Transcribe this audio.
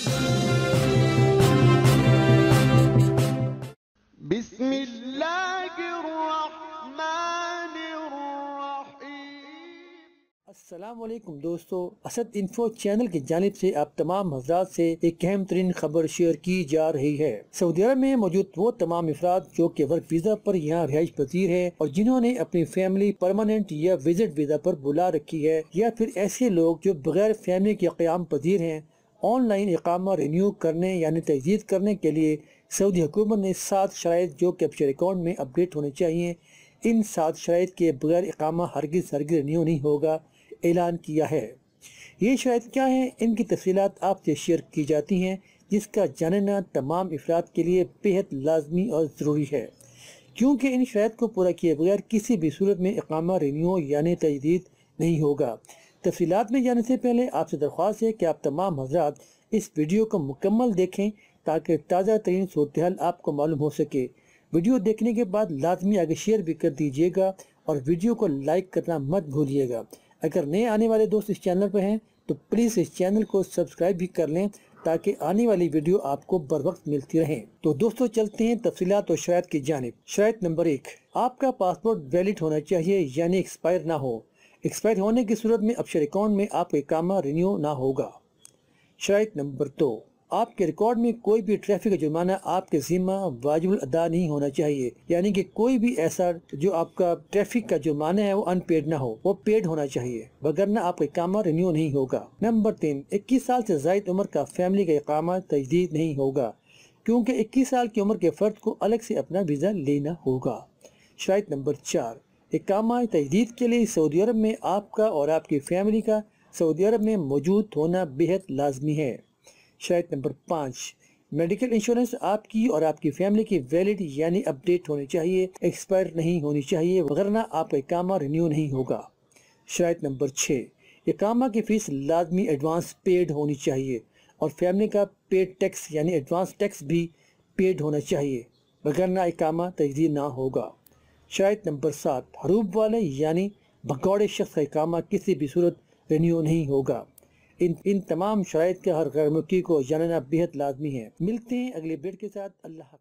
असलम दोस्तों Asad info channel की जानब ऐसी आप तमाम हजरात से एक अहम तरीन खबर शेयर की जा रही है सऊदी अरब में मौजूद वो तमाम अफराद जो की वर्क वीज़ा पर यहाँ रिहाइश पजीर है और जिन्होंने अपनी फैमिली परमानेंट या विजिट वीज़ा पर बुला रखी है या फिर ऐसे लोग जो बगैर फैमिली के क्याम पजीर है ऑनलाइन इकामा रिन्यू करने यानी तजदीद करने के लिए सऊदी हुकूमत ने सात शराइ जो कैप्चर अकाउंट में अपडेट होने चाहिए इन सात शराइ के बगैर इकामा हरगिज हरगिज रिन्यू नहीं होगा ऐलान किया है ये शराइ क्या हैं इनकी तफसीत आपसे शेयर की जाती हैं जिसका जानना तमाम अफराद के लिए बेहद लाजमी और ज़रूरी है क्योंकि इन शराइ को पूरा किए बगैर किसी भी सूरत में इकामा रिन्यू यानी तजदीद नहीं होगा तफसीत में जाने से पहले आपसे दरख्वास्त है कि आप तमाम हजरात इस वीडियो को मुकम्मल देखें ताकि ताज़ा तरीन सूरत आपको मालूम हो सके वीडियो देखने के बाद लाजमी आगे शेयर भी कर दीजिएगा और वीडियो को लाइक करना मत भूलिएगा अगर नए आने वाले दोस्त इस चैनल पर हैं तो प्लीज़ इस चैनल को सब्सक्राइब भी कर लें ताकि आने वाली वीडियो आपको बर वक्त मिलती रहे तो दोस्तों चलते हैं तफसीत और शायद की जानब शायद नंबर एक आपका पासपोर्ट वैलिड होना चाहिए यानी एक्सपायर ना हो एक्सपायर होने की सूरत में अपशे अकाउंट में आपके इकामा रिन्यू ना होगा शर्त नंबर दो तो, आपके रिकॉर्ड में कोई भी ट्रैफिक जुर्माना आपके जिम्मा वाजिबल अदा नहीं होना चाहिए यानी कि कोई भी ऐसा जो आपका ट्रैफिक का जुर्माना है वो अनपेड ना हो वो पेड होना चाहिए वगरना आपका इकामा रिन्यू नहीं होगा नंबर तीन इक्कीस साल से जायद उम्र का फैमिली का इकामा तजदीद नहीं होगा क्योंकि इक्कीस साल की उम्र के फ़र्द को अलग से अपना वीज़ा लेना होगा शायद नंबर चार इकामा तजदीद के लिए सऊदी अरब में आपका और आपकी फैमिली का सऊदी अरब में मौजूद होना बेहद लाजमी है शायद नंबर पाँच मेडिकल इंश्योरेंस आपकी और आपकी फैमिली की वैलिड यानी अपडेट होनी चाहिए एक्सपायर नहीं होनी चाहिए वगरना आपका इकामा रिन्यू नहीं होगा शायद नंबर छः इकामा की फ़ीस लाजमी एडवांस पेड होनी चाहिए और फैमिली का पेड टैक्स यानी एडवांस टैक्स भी पेड होना चाहिए वगरना इकामा तजदीद ना होगा शायद नंबर सात हरूब वाले यानी भगौड़े शख्स का इकामा किसी भी सूरत रिन्यू नहीं होगा इन इन तमाम शरात के हर गैरमुखी को जानना बेहद लाजमी है मिलते हैं अगले बेड के साथ अल्लाह